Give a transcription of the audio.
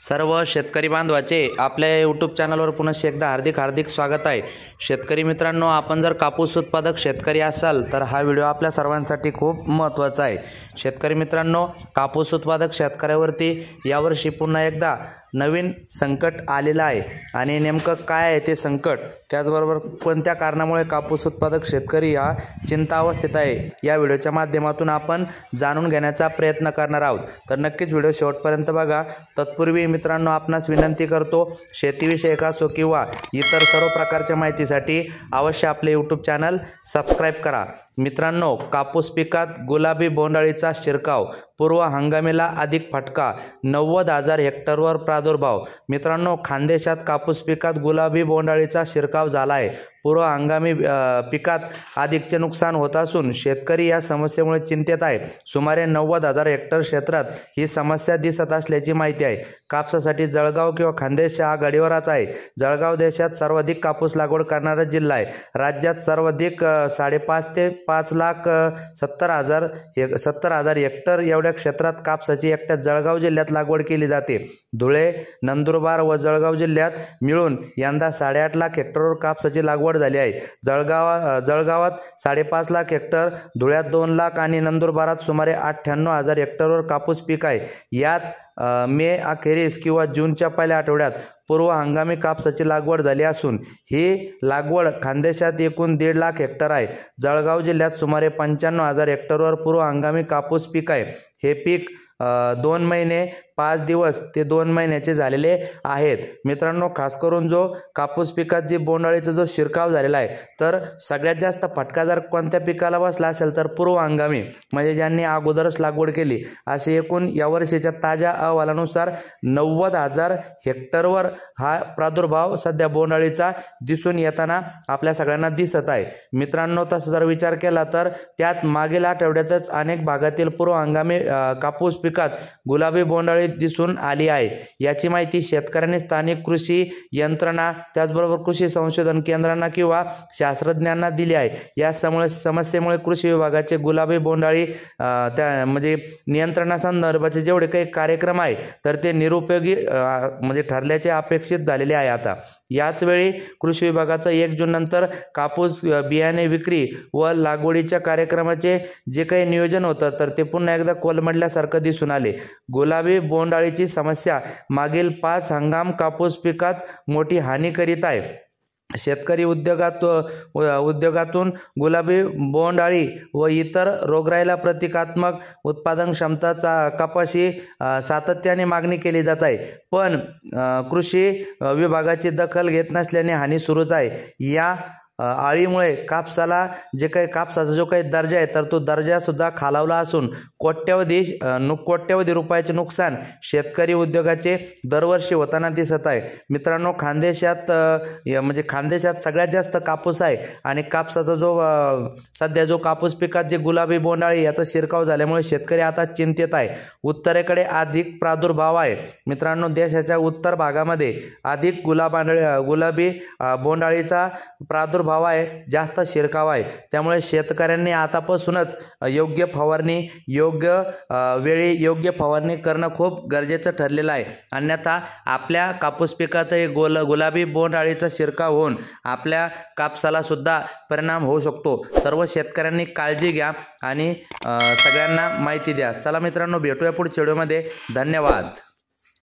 सर्व शेतकरी बांधवाचे आपल्या यूट्यूब चॅनलवर पुन्हा एकदा हार्दिक हार्दिक स्वागत आहे शेतकरी मित्रांनो आपण जर कापूस उत्पादक शेतकरी असाल तर हा व्हिडिओ आपल्या सर्वांसाठी खूप महत्त्वाचा आहे शेतकरी मित्रांनो कापूस उत्पादक शेतकऱ्यावरती यावर्षी पुन्हा एकदा नवीन संकट आलेलं आहे आणि नेमकं काय आहे ते संकट त्याचबरोबर कोणत्या कारणामुळे कापूस उत्पादक शेतकरी हा अवस्थेत आहे या व्हिडिओच्या माध्यमातून आपण जाणून घेण्याचा प्रयत्न करणार आहोत तर नक्कीच व्हिडिओ शेवटपर्यंत बघा तत्पूर्वी मित्रांनो आपणास विनंती करतो शेतीविषयक असो किंवा इतर सर्व प्रकारच्या माहितीसाठी अवश्य आपले यूट्यूब चॅनल सबस्क्राईब करा मित्रांनो कापूस पिकात गुलाबी बोंडाळीचा शिरकाव पूर्व हंगामीला अधिक फटका नव्वद हजार हेक्टरवर प्रा प्रादुर्भाव मित्रांनो खानदेशात कापूस पिकात गुलाबी बोंडाळीचा शिरकाव झाला आहे पूर्व हंगामी पिकात अधिकचे नुकसान होत असून शेतकरी या समस्येमुळे चिंतेत आहे सुमारे नव्वद हजार हेक्टर क्षेत्रात ही समस्या दिसत असल्याची माहिती आहे कापसासाठी जळगाव किंवा खानदेश हा गडीवरच आहे जळगाव देशात सर्वाधिक कापूस लागवड करणारा जिल्हा आहे राज्यात सर्वाधिक साडेपाच ते पाच लाख सत्तर हजार सत्तर हजार हेक्टर एवढ्या क्षेत्रात कापसाची एकट्या जळगाव जिल्ह्यात लागवड केली जाते धुळे नंदुरबार व जळगाव जिल्ह्यात मिळून यंदा साडेआठ लाख हेक्टरवर कापसाची लागवड झाली आहे जळगाव जळगावात साडेपाच लाख हेक्टर धुळ्यात दोन लाख आणि नंदुरबारात सुमारे अठ्ठ्याण्णव हजार हेक्टरवर कापूस पीक आहे यात मे अखेरीस किंवा जूनच्या पहिल्या आठवड्यात पूर्व हंगामी कापसाची लागवड झाली असून ही लागवड खानदेशात एकूण दीड लाख हेक्टर आहे जळगाव जिल्ह्यात सुमारे पंच्याण्णव हजार हेक्टरवर पूर्व हंगामी कापूस पीक आहे हे पीक दोन महिने पाच दिवस ते दोन महिन्याचे झालेले आहेत मित्रांनो खास करून जो कापूस पिकात जी बोंडाळीचा जो शिरकाव झालेला आहे तर सगळ्यात जास्त फटका जर कोणत्या पिकाला बसला असेल तर पूर्व हंगामी म्हणजे ज्यांनी अगोदरच लागवड केली असे एकूण यावर्षीच्या ताज्या अहवालानुसार नव्वद हजार हेक्टरवर हा प्रादुर्भाव सध्या बोंडाळीचा दिसून येताना आपल्या सगळ्यांना दिसत आहे मित्रांनो तसं जर विचार केला तर त्यात मागील आठवड्यातच अनेक भागातील पूर्व हंगामी कापूस पिकात गुलाबी बोंडाळी दिसून आली आहे याची माहिती शेतकऱ्यांनी स्थानिक कृषी यंत्रणा त्याचबरोबर कृषी संशोधन केंद्रांना किंवा शास्त्रज्ञांना दिली आहे या समस्येमुळे कृषी विभागाचे गुलाबी बोंडाळी त्या म्हणजे नियंत्रणासंदर्भाचे जेवढे काही कार्यक्रम आहे तर ते निरुपयोगी म्हणजे ठरल्याचे आप अपेक्षित झालेले आहे आता याचवेळी कृषी विभागाचा एक जूननंतर कापूस बियाणे विक्री व लागवडीच्या कार्यक्रमाचे जे काही नियोजन होतं तर ते पुन्हा एकदा कोलमडल्यासारखं दिसून आले गुलाबी बोंडाळीची समस्या मागील पाच हंगाम कापूस पिकात मोठी हानी करीत आहे शेतकरी उद्योगात उद्योगातून गुलाबी बोंडाळी व इतर रोगराईला प्रतिकात्मक उत्पादन क्षमताचा कपाशी सातत्याने मागणी केली जात आहे पण कृषी विभागाची दखल घेत नसल्याने हानी सुरूच आहे या आळीमुळे कापसाला जे काही कापसाचा जो काही दर्जा आहे तर तो दर्जासुद्धा खालावला असून कोट्यवधी नु कोट्यवधी रुपयाचे नुकसान शेतकरी उद्योगाचे दरवर्षी होताना दिसत आहे मित्रांनो खानदेशात म्हणजे खानदेशात सगळ्यात जास्त कापूस आहे आणि कापसाचा जो सध्या जो कापूस पिकात जे गुलाबी बोंडाळी याचा शिरकाव झाल्यामुळे शेतकरी आता चिंतेत आहे उत्तरेकडे अधिक प्रादुर्भाव आहे मित्रांनो देशाच्या उत्तर भागामध्ये अधिक गुलाबांडळी गुलाबी बोंडाळीचा प्रादुर्भाव भाव आहे जास्त शिरकाव आहे त्यामुळे शेतकऱ्यांनी आतापासूनच योग्य फवारणी योग्य वेळी योग्य फवारणी करणं खूप गरजेचं ठरलेलं आहे अन्यथा आपल्या कापूस पिकातही गोल गुलाबी बोंडाळीचा शिरकाव होऊन आपल्या कापसालासुद्धा परिणाम होऊ शकतो सर्व शेतकऱ्यांनी काळजी घ्या आणि सगळ्यांना माहिती द्या चला मित्रांनो भेटूया पुढच्या व्हिडिओमध्ये धन्यवाद